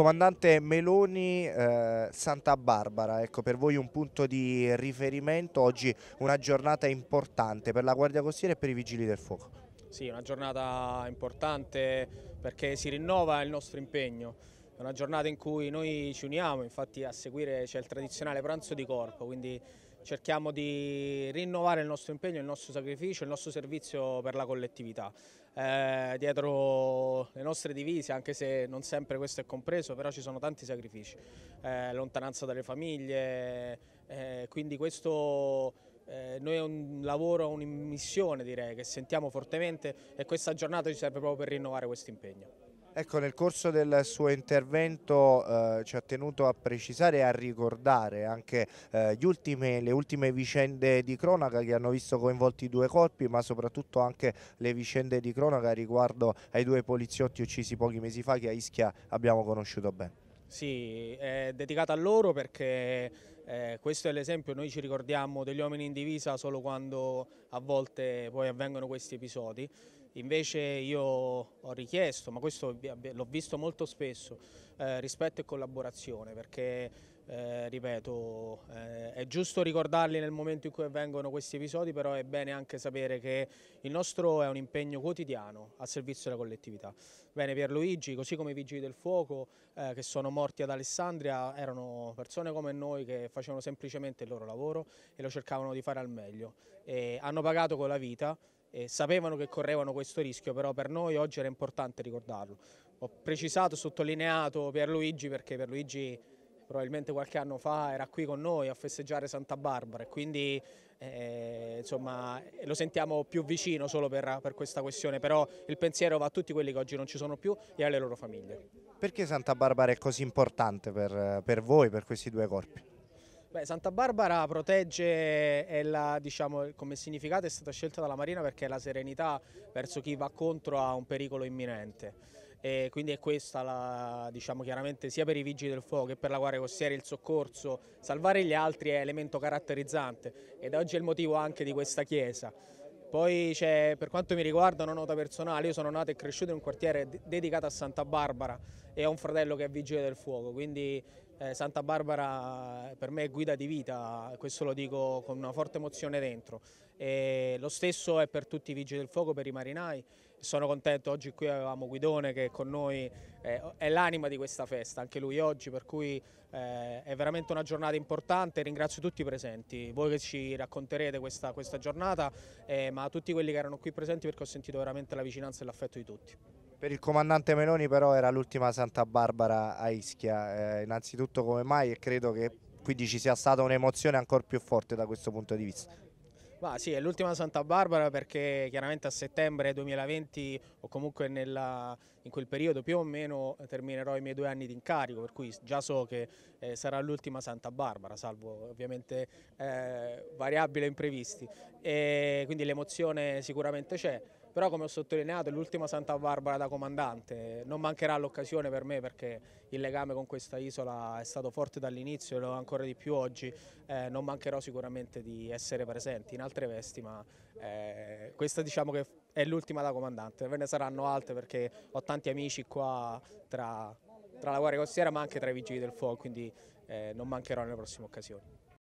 comandante Meloni, eh, Santa Barbara, ecco per voi un punto di riferimento, oggi una giornata importante per la Guardia Costiera e per i Vigili del Fuoco. Sì, una giornata importante perché si rinnova il nostro impegno, è una giornata in cui noi ci uniamo, infatti a seguire c'è il tradizionale pranzo di corpo, quindi cerchiamo di rinnovare il nostro impegno, il nostro sacrificio, il nostro servizio per la collettività. Eh, dietro le nostre divise, anche se non sempre questo è compreso, però ci sono tanti sacrifici, eh, lontananza dalle famiglie, eh, quindi questo eh, noi è un lavoro, un'immissione direi che sentiamo fortemente e questa giornata ci serve proprio per rinnovare questo impegno. Ecco, nel corso del suo intervento eh, ci ha tenuto a precisare e a ricordare anche eh, ultimi, le ultime vicende di cronaca che hanno visto coinvolti due corpi, ma soprattutto anche le vicende di cronaca riguardo ai due poliziotti uccisi pochi mesi fa che a Ischia abbiamo conosciuto bene. Sì, è dedicata a loro perché eh, questo è l'esempio, noi ci ricordiamo degli uomini in divisa solo quando a volte poi avvengono questi episodi. Invece io ho richiesto, ma questo l'ho visto molto spesso, eh, rispetto e collaborazione perché, eh, ripeto, eh, è giusto ricordarli nel momento in cui avvengono questi episodi, però è bene anche sapere che il nostro è un impegno quotidiano a servizio della collettività. Bene, Pierluigi, così come i Vigili del Fuoco eh, che sono morti ad Alessandria, erano persone come noi che facevano semplicemente il loro lavoro e lo cercavano di fare al meglio. E hanno pagato con la vita eh, sapevano che correvano questo rischio, però per noi oggi era importante ricordarlo. Ho precisato, sottolineato Pierluigi perché Pierluigi probabilmente qualche anno fa era qui con noi a festeggiare Santa Barbara e quindi eh, insomma, lo sentiamo più vicino solo per, per, questa questione, però il pensiero va a tutti quelli che oggi non ci sono più e alle loro famiglie. Perché Santa Barbara è così importante per, per voi, per questi due corpi? Beh, Santa Barbara protegge, la, diciamo, come significato è stata scelta dalla Marina perché è la serenità verso chi va contro a un pericolo imminente. E quindi è questa la, diciamo chiaramente sia per i vigili del fuoco che per la guardia costiera il soccorso, salvare gli altri è elemento caratterizzante ed oggi è il motivo anche di questa chiesa. Poi c'è, per quanto mi riguarda una nota personale, io sono nato e cresciuto in un quartiere dedicato a Santa Barbara e ho un fratello che è vigile del fuoco, quindi eh, Santa Barbara per me è guida di vita, questo lo dico con una forte emozione dentro. E lo stesso è per tutti i vigili del fuoco, per i marinai. Sono contento, oggi qui avevamo Guidone che con noi eh, è l'anima di questa festa, anche lui oggi, per cui eh, è veramente una giornata importante. Ringrazio tutti i presenti, voi che ci racconterete questa, questa giornata, eh, ma tutti quelli che erano qui presenti perché ho sentito veramente la vicinanza e l'affetto di tutti. Per il comandante Meloni però era l'ultima Santa Barbara a Ischia, eh, innanzitutto come mai e credo che quindi ci sia stata un'emozione ancora più forte da questo punto di vista. Ma sì, è l'ultima Santa Barbara perché chiaramente a settembre 2020 o comunque nella, in quel periodo più o meno terminerò i miei due anni di incarico, per cui già so che eh, sarà l'ultima Santa Barbara, salvo ovviamente eh, variabili imprevisti. E quindi l'emozione sicuramente c'è però come ho sottolineato è l'ultima Santa Barbara da comandante, non mancherà l'occasione per me perché il legame con questa isola è stato forte dall'inizio e lo è ancora di più oggi, eh, non mancherò sicuramente di essere presente in altre vesti ma eh, questa diciamo che è l'ultima da comandante, ve ne saranno altre perché ho tanti amici qua tra, tra la Guardia Costiera ma anche tra i Vigili del Fuoco, quindi eh, non mancherò nelle prossime occasioni.